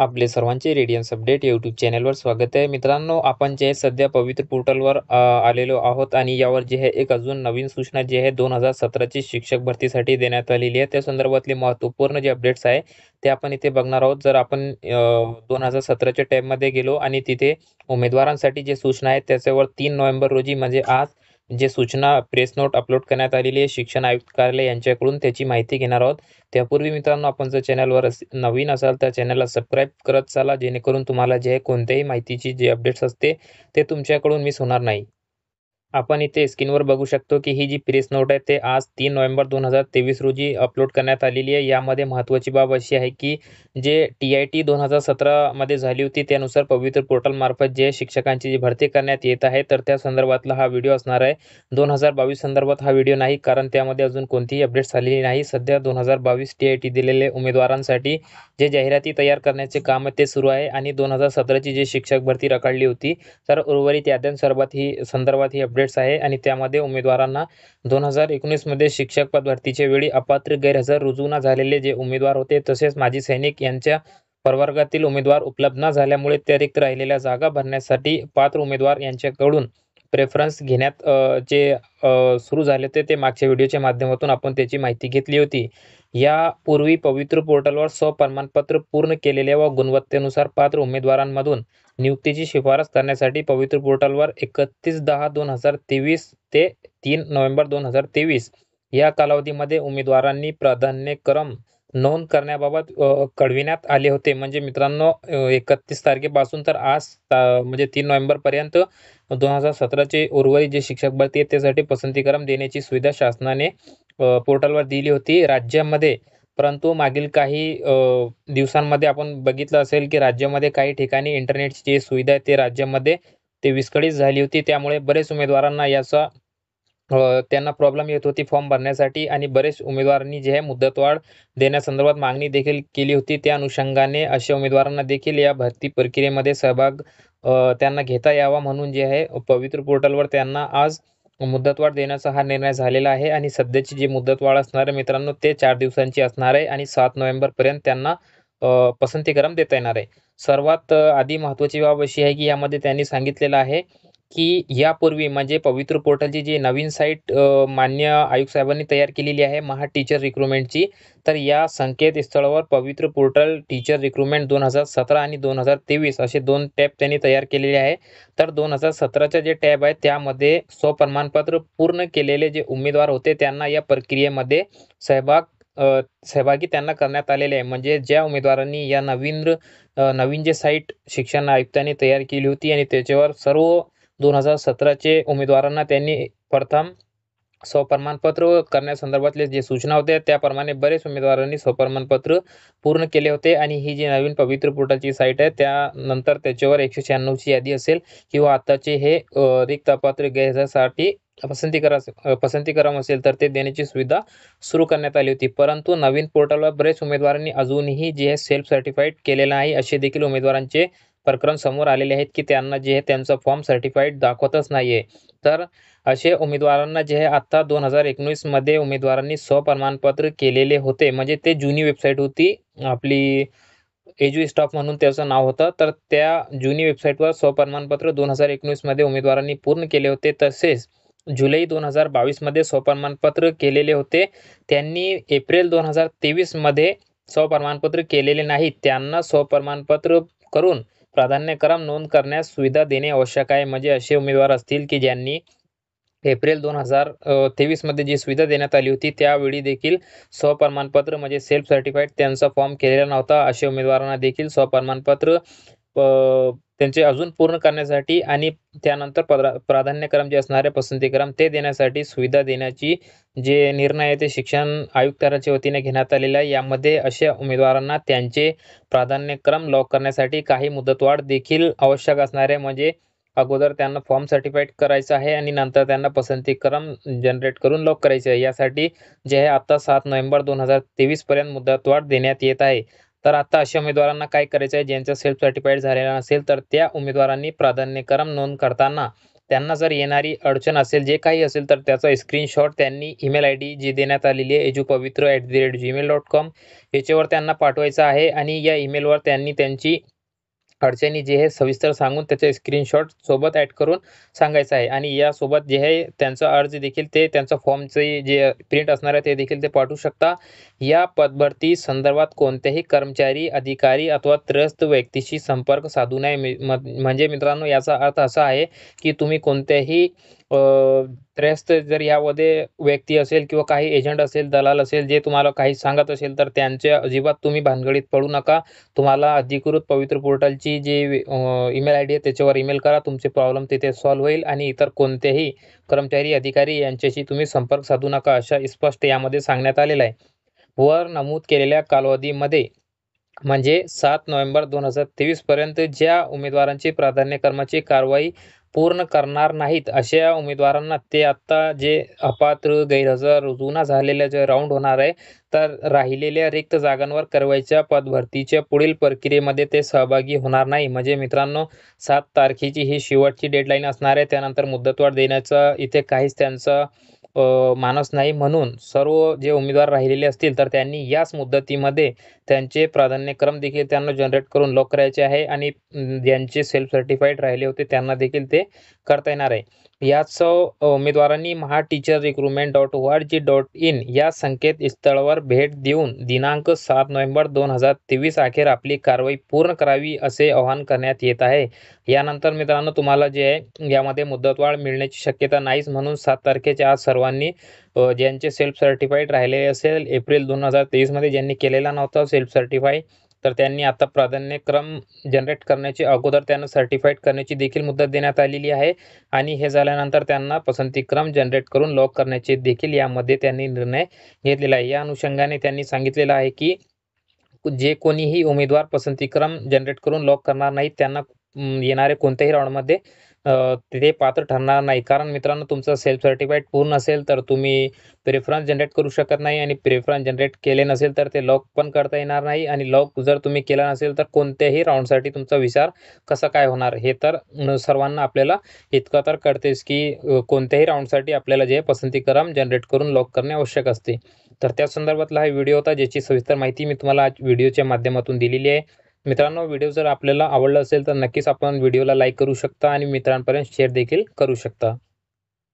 आपले सर्वांचे Radiance update YouTube चॅनलवर स्वागत आहे मित्रांनो आपण जे सध्या पवित्र पोर्टलवर आलेलो आहोत आणि यावर जे आहे एक अजून नवीन सूचना जी आहे दोन हजार सतराची शिक्षक भरतीसाठी देण्यात आलेली आहे त्या संदर्भातले महत्त्वपूर्ण जे अपडेट्स आहे ते आपण इथे बघणार आहोत जर आपण दोन हजार सतराच्या टॅबमध्ये गेलो आणि तिथे उमेदवारांसाठी जे सूचना आहेत त्याच्यावर तीन नोव्हेंबर रोजी म्हणजे आज जे सूचना प्रेस नोट अपलोड करण्यात आलेली आहे शिक्षण आयुक्त कार्यालय यांच्याकडून त्याची माहिती घेणार आहोत त्यापूर्वी मित्रांनो आपण जर चॅनलवर नवीन असाल तर चॅनलला सबस्क्राईब करत चाला जेणेकरून तुम्हाला जे कोणत्याही माहितीची जे अपडेट्स असते ते तुमच्याकडून मिस होणार नाही आपण इथे स्क्रीनवर बघू शकतो की ही जी प्रेस नोट आहे ते आज तीन नोव्हेंबर दोन हजार तेवीस रोजी अपलोड करण्यात आलेली आहे यामध्ये महत्वाची बाब अशी आहे की जे टी आय टी दोन हजार सतरामध्ये झाली होती त्यानुसार पवित्र पोर्टलमार्फत जे शिक्षकांची जी भरती करण्यात येत आहे तर त्या संदर्भातला हा व्हिडिओ असणार आहे दोन हजार बावीस संदर्भात हा व्हिडिओ नाही कारण त्यामध्ये अजून कोणतीही अपडेट्स झालेली नाही सध्या दोन हजार बावीस टी आय टी दिलेले उमेदवारांसाठी जे जाहिराती तयार करण्याचे काम आहे ते सुरू आहे आणि दोन हजार सतराची जी शिक्षक भरती रखडली होती तर उर्वरित याद्यांसंदर्भात ही संदर्भात ही अपडेट अपडेट्स आहे आणि त्यामध्ये उमेदवारांना दोन हजार एकोणीसमध्ये शिक्षक पद भरतीच्या वेळी अपात्र गैरहजर रुजू न झालेले जे उमेदवार होते तसेच माजी सैनिक यांच्या परवर्गातील उमेदवार उपलब्ध न झाल्यामुळे ते रिक्त राहिलेल्या जागा भरण्यासाठी पात्र उमेदवार यांच्याकडून प्रेफरन्स घेण्यात जे सुरू झाले होते ते मागच्या व्हिडिओच्या माध्यमातून आपण त्याची माहिती घेतली होती यापूर्वी पवित्र पोर्टलवर स्वप्रमाणपत्र पूर्ण केलेल्या व गुणवत्तेनुसार पात्र उमेदवारांमधून नियुक्तीची शिफारस करण्यासाठी पवित्र पोर्टलवर एकतीस दहा दोन हजार तेवीस ते तीन नोव्हेंबर दोन हजार तेवीस या कालावधीमध्ये उमेदवारांनी प्राधान्यक्रम नोंद करण्याबाबत कळविण्यात आले होते म्हणजे मित्रांनो एकतीस तारखेपासून तर आज म्हणजे तीन नोव्हेंबरपर्यंत दोन हजार सतराचे उर्वरित जे शिक्षक भरती आहे त्यासाठी पसंतीकरण देण्याची सुविधा शासनाने पोर्टलवर दिली होती राज्यामध्ये परंतु मागील काही दिवसांमध्ये आपण बघितलं असेल की राज्यामध्ये काही ठिकाणी इंटरनेटची जी सुविधा आहे ते राज्यामध्ये ते विस्कळीत झाली होती त्यामुळे बरेच उमेदवारांना याचा त्यांना प्रॉब्लेम येत होती फॉर्म भरण्यासाठी आणि बरेच उमेदवारांनी जे आहे मुदतवाढ देण्यासंदर्भात मागणी देखील केली होती त्या अनुषंगाने अशा उमेदवारांना देखील या भरती प्रक्रियेमध्ये सहभाग त्यांना घेता यावा म्हणून जे आहे पवित्र पोर्टलवर त्यांना आज मुदतवाढ देण्याचा हा निर्णय झालेला आहे आणि सध्याची जी मुदतवाढ असणार आहे मित्रांनो ते चार दिवसांची असणार आहे आणि सात नोव्हेंबरपर्यंत त्यांना पसंतीकरण देता येणार आहे सर्वात आधी महत्त्वाची बाब अशी आहे की यामध्ये त्यांनी सांगितलेलं आहे की यापूर्वी म्हणजे पवित्र पोर्टलची जी नवीन साईट मान्य आयुक्त साहेबांनी तयार केलेली आहे महा टीचर रिक्रुटमेंटची तर या संकेतस्थळावर पवित्र पोर्टल टीचर रिक्रुटमेंट दोन हजार सतरा आणि दोन हजार तेवीस असे दोन टॅब त्यांनी तयार केलेले आहे तर दोन हजार सतराच्या जे टॅब आहे त्यामध्ये स्वप्रमाणपत्र पूर्ण केलेले जे उमेदवार होते त्यांना या प्रक्रियेमध्ये सहभाग सहभागी त्यांना करण्यात आलेले आहे म्हणजे ज्या उमेदवारांनी या नवीन नवीन जे साईट शिक्षण आयुक्तांनी तयार केली होती आणि त्याच्यावर सर्व दोन हजार सतराचे उमेदवारांना त्यांनी प्रथम स्वप्रमाणपत्र करण्यासंदर्भातले जे सूचना होत्या त्याप्रमाणे बरेच उमेदवारांनी स्वप्रमाणपत्र पूर्ण केले होते आणि ही जी नवीन पवित्र पोर्टलची साईट आहे त्यानंतर त्याच्यावर एकशे शहाण्णवची यादी असेल किंवा आत्ताचे हे रिक्त पत्र गैरसाठी पसंती करा पसंती असेल तर ते देण्याची सुविधा सुरू करण्यात आली होती परंतु नवीन पोर्टलवर बरेच उमेदवारांनी अजूनही जे सेल्फ सर्टिफाईड केलेलं आहे असे देखील उमेदवारांचे प्रकरण समोर आलेले आहेत की त्यांना जे आहे त्यांचा फॉर्म सर्टिफाईड दाखवतच नाही तर असे उमेदवारांना जे आहे आत्ता दोन हजार एकोणीसमध्ये उमेदवारांनी स्वप्रमाणपत्र केलेले होते म्हणजे ते जुनी वेबसाईट होती आपली एजू स्टॉफ म्हणून त्याचं नाव होतं तर त्या जुनी वेबसाईटवर स्वप्रमाणपत्र दोन हजार एकोणीसमध्ये उमेदवारांनी पूर्ण केले होते तसेच जुलै दोन हजार बावीसमध्ये स्वप्रमाणपत्र केलेले होते त्यांनी एप्रिल दोन हजार तेवीसमध्ये स्वप्रमाणपत्र केलेले नाही त्यांना स्वप्रमाणपत्र करून प्राधान्यक्रम नोंद करण्यास सुविधा देणे आवश्यक आहे म्हणजे असे उमेदवार असतील की ज्यांनी एप्रिल दोन हजार तेवीसमध्ये जी सुविधा देण्यात आली होती त्यावेळी देखील स्वप्रमाणपत्र म्हणजे सेल्फ सर्टिफाईड त्यांचा फॉर्म केलेला नव्हता असे उमेदवारांना देखील स्वप्रमाणपत्र त्यांचे अजून पूर्ण करण्यासाठी आणि त्यानंतर प्रा प्राधान्यक्रम जे असणारे पसंतीक्रम ते देण्यासाठी सुविधा देण्याची जे निर्णय आहे ते शिक्षण आयुक्ताच्या वतीने घेण्यात आलेले आहे यामध्ये अशा उमेदवारांना त्यांचे प्राधान्यक्रम लॉक करण्यासाठी काही मुदतवाढ देखील आवश्यक असणारे म्हणजे अगोदर त्यांना फॉर्म सर्टिफाईड करायचं आहे आणि नंतर त्यांना पसंतीक्रम जनरेट करून लॉक करायचे आहे यासाठी जे आहे आता सात नोव्हेंबर दोन हजार तेवीसपर्यंत मुदतवाढ देण्यात येत आहे तर आता अशा उमेदवारांना काय करायचं आहे ज्यांचं सेल्फ सर्टिफाईड झालेला नसेल तर त्या उमेदवारांनी प्राधान्यक्रम नोंद करताना त्यांना जर येणारी अडचण असेल जे काही असेल तर त्याचा स्क्रीनशॉट त्यांनी ईमेल आय डी जी देण्यात आलेली आहे edu Pavitra at the rate Gmail dot com याच्यावर त्यांना पाठवायचं आहे आणि या ईमेलवर त्यांनी त्यांची अडचणी जे आहे सविस्तर सांगून त्याचे स्क्रीनशॉट सोबत ॲड करून सांगायचं आहे आणि यासोबत जे आहे त्यांचा अर्ज देखील ते त्यांचा फॉर्मचे जे प्रिंट असणार आहे ते देखील ते पाठवू शकता या पदभरती संदर्भात कोणत्याही कर्मचारी अधिकारी अथवा त्रस्त व्यक्तीशी संपर्क साधू नये म्हणजे मित्रांनो याचा अर्थ असा आहे की तुम्ही कोणत्याही त्रयस्थ जर यामध्ये व्यक्ती असेल किंवा काही एजंट असेल दलाल असेल जे तुम्हाला काही सांगत असेल तर त्यांच्या अजिबात तुम्ही भानगडीत पडू नका तुम्हाला अधिकृत पवित्र पोर्टलची जी ईमेल आय डी आहे त्याच्यावर ईमेल करा तुमचे प्रॉब्लेम तिथे सॉल्व्ह होईल आणि इतर कोणतेही कर्मचारी अधिकारी यांच्याशी तुम्ही संपर्क साधू नका अशा स्पष्ट यामध्ये सांगण्यात आलेला आहे वर नमूद केलेल्या कालावधीमध्ये म्हणजे सात नोव्हेंबर दोन हजार तेवीसपर्यंत ज्या उमेदवारांची प्राधान्यक्रमाची कारवाई पूर्ण करणार नाहीत अशा उमेदवारांना ते आत्ता जे अपात्र गैरहजर जुना झालेल्या जे राऊंड होणार आहे तर राहिलेल्या रिक्त जागांवर करवायच्या पदभरतीच्या पुढील प्रक्रियेमध्ये ते सहभागी होणार नाही म्हणजे मित्रांनो सात तारखेची ही शेवटची डेडलाईन असणार आहे त्यानंतर मुदतवाढ देण्याचा इथे काहीच त्यांचा मानस नाही म्हणून सर्व जे उमेदवार राहिलेले असतील तर त्यांनी याच मुदतीमध्ये त्यांचे प्राधान्यक्रम देखील त्यांना जनरेट करून लॉक करायचे आहे आणि ज्यांचे सेल्फ सर्टिफाईड राहिले होते त्यांना देखील ते करता येणार आहे याच उमेदवारांनी Maha teacher recruitment dot O R G dot in या संकेतस्थळावर भेट देऊन दिनांक सात नोव्हेंबर दोन हजार तेवीस अखेर आपली कारवाई पूर्ण करावी असे आवाहन करण्यात येत आहे यानंतर मित्रांनो तुम्हाला जे आहे यामध्ये मुदतवाढ मिळण्याची शक्यता नाहीच म्हणून सात तारखेच्या आज सर्वांनी ज्यांचे सेल्फ सर्टिफाईड राहिलेले असेल एप्रिल दोन हजार तेवीसमध्ये ज्यांनी केलेला नव्हता सेल्फ सर्टिफाय तर त्यांनी आता प्राधान्यक्रम जनरेट करण्याची अगोदर त्यांना सर्टिफाईड करण्याची देखील मुदत देण्यात आलेली आहे आणि हे झाल्यानंतर त्यांना पसंतीक्रम जनरेट करून लॉक करण्याचे देखील यामध्ये त्यांनी निर्णय घेतलेला आहे या अनुषंगाने त्यांनी सांगितलेलं आहे की जे कोणीही उमेदवार पसंतीक्रम जनरेट करून लॉक करणार नाहीत त्यांना येणारे कोणत्याही राऊंडमध्ये तिथे पात्र ठरणार नाही कारण मित्रांनो तुमचं सेल्फ सर्टिफाईड पूर्ण असेल तर तुम्ही प्रेफरन्स जनरेट करू शकत नाही आणि प्रेफरन्स जनरेट केले नसेल तर ते लॉक पण करता येणार नाही आणि लॉक जर तुम्ही केला नसेल तर कोणत्याही राऊंडसाठी तुमचा विचार कसा काय होणार हे तर सर्वांना आपल्याला इतकं तर कळतेच की कोणत्याही राऊंडसाठी आपल्याला जे पसंतीक्रम जनरेट करून लॉक करणे आवश्यक असते तर त्या संदर्भातला हा व्हिडिओ होता ज्याची सविस्तर माहिती मी तुम्हाला आज व्हिडिओच्या माध्यमातून दिलेली आहे मित्रांनो व्हिडिओ जर आपल्याला आवडला असेल तर नक्कीच आपण व्हिडिओला लाईक करू शकता आणि मित्रांपर्यंत शेअर देखील करू शकता